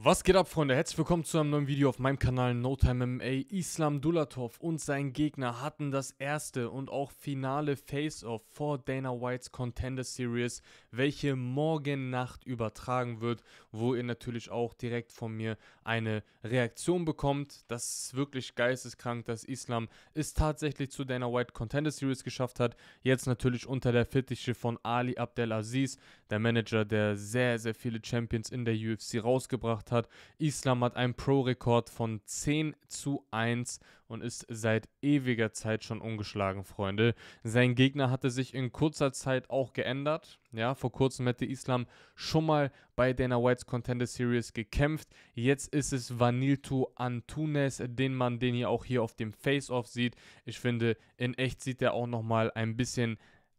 Was geht ab, Freunde? Herzlich willkommen zu einem neuen Video auf meinem Kanal No Time MMA. Islam Dulatov und sein Gegner hatten das erste und auch finale Face-Off vor Dana Whites Contender Series, welche morgen Nacht übertragen wird, wo ihr natürlich auch direkt von mir eine Reaktion bekommt. Das ist wirklich geisteskrank, dass Islam es tatsächlich zu Dana White Contender Series geschafft hat. Jetzt natürlich unter der Fittiche von Ali Abdelaziz, der Manager, der sehr, sehr viele Champions in der UFC rausgebracht gemacht hat. Islam hat einen Pro-Rekord von 10 zu 1 und ist seit ewiger Zeit schon ungeschlagen, Freunde. Sein Gegner hatte sich in kurzer Zeit auch geändert. Ja, vor kurzem hätte Islam schon mal bei Dana Whites Contender Series gekämpft. Jetzt ist es Vanilto Antunes, den man den ihr auch hier auf dem Face-Off sieht. Ich finde, in echt sieht er auch nochmal ein bisschen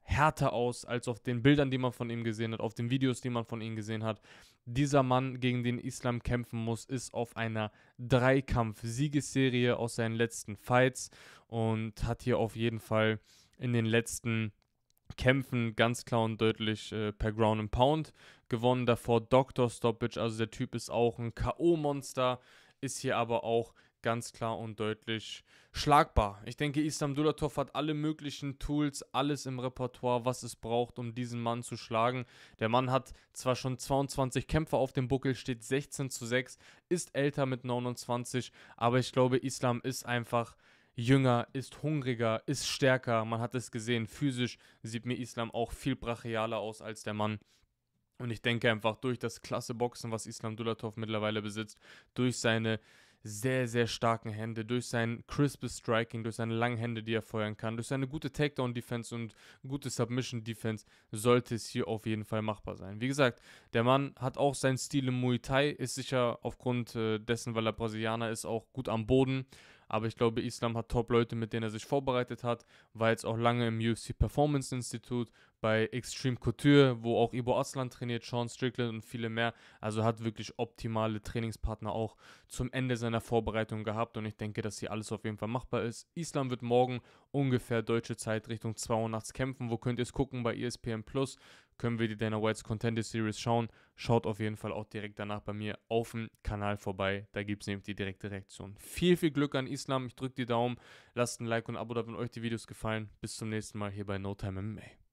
härter aus als auf den Bildern, die man von ihm gesehen hat, auf den Videos, die man von ihm gesehen hat. Dieser Mann, gegen den Islam kämpfen muss, ist auf einer Dreikampf-Siegesserie aus seinen letzten Fights und hat hier auf jeden Fall in den letzten Kämpfen ganz klar und deutlich äh, per Ground and Pound gewonnen. Davor Dr. Stoppage, also der Typ ist auch ein K.O.-Monster, ist hier aber auch ganz klar und deutlich schlagbar. Ich denke, Islam Dulatov hat alle möglichen Tools, alles im Repertoire, was es braucht, um diesen Mann zu schlagen. Der Mann hat zwar schon 22 Kämpfe auf dem Buckel, steht 16 zu 6, ist älter mit 29, aber ich glaube, Islam ist einfach jünger, ist hungriger, ist stärker. Man hat es gesehen, physisch sieht mir Islam auch viel brachialer aus als der Mann. Und ich denke einfach durch das klasse Boxen, was Islam Dulatov mittlerweile besitzt, durch seine sehr, sehr starken Hände, durch sein crispes Striking, durch seine langen Hände, die er feuern kann, durch seine gute Takedown-Defense und gute Submission-Defense sollte es hier auf jeden Fall machbar sein. Wie gesagt, der Mann hat auch seinen Stil im Muay Thai, ist sicher aufgrund äh, dessen, weil er Brasilianer ist, auch gut am Boden. Aber ich glaube, Islam hat Top-Leute, mit denen er sich vorbereitet hat. War jetzt auch lange im UFC Performance Institute, bei Extreme Couture, wo auch Ibo Aslan trainiert, Sean Strickland und viele mehr. Also hat wirklich optimale Trainingspartner auch zum Ende seiner Vorbereitung gehabt. Und ich denke, dass hier alles auf jeden Fall machbar ist. Islam wird morgen ungefähr deutsche Zeit Richtung 2 Uhr nachts kämpfen. Wo könnt ihr es gucken? Bei ESPN Plus können wir die Dana White's Contender Series schauen. Schaut auf jeden Fall auch direkt danach bei mir auf dem Kanal vorbei. Da gibt es nämlich die direkte Reaktion. Viel, viel Glück an Islam. Ich drücke die Daumen. Lasst ein Like und ein Abo da, wenn euch die Videos gefallen. Bis zum nächsten Mal hier bei No Time MMA.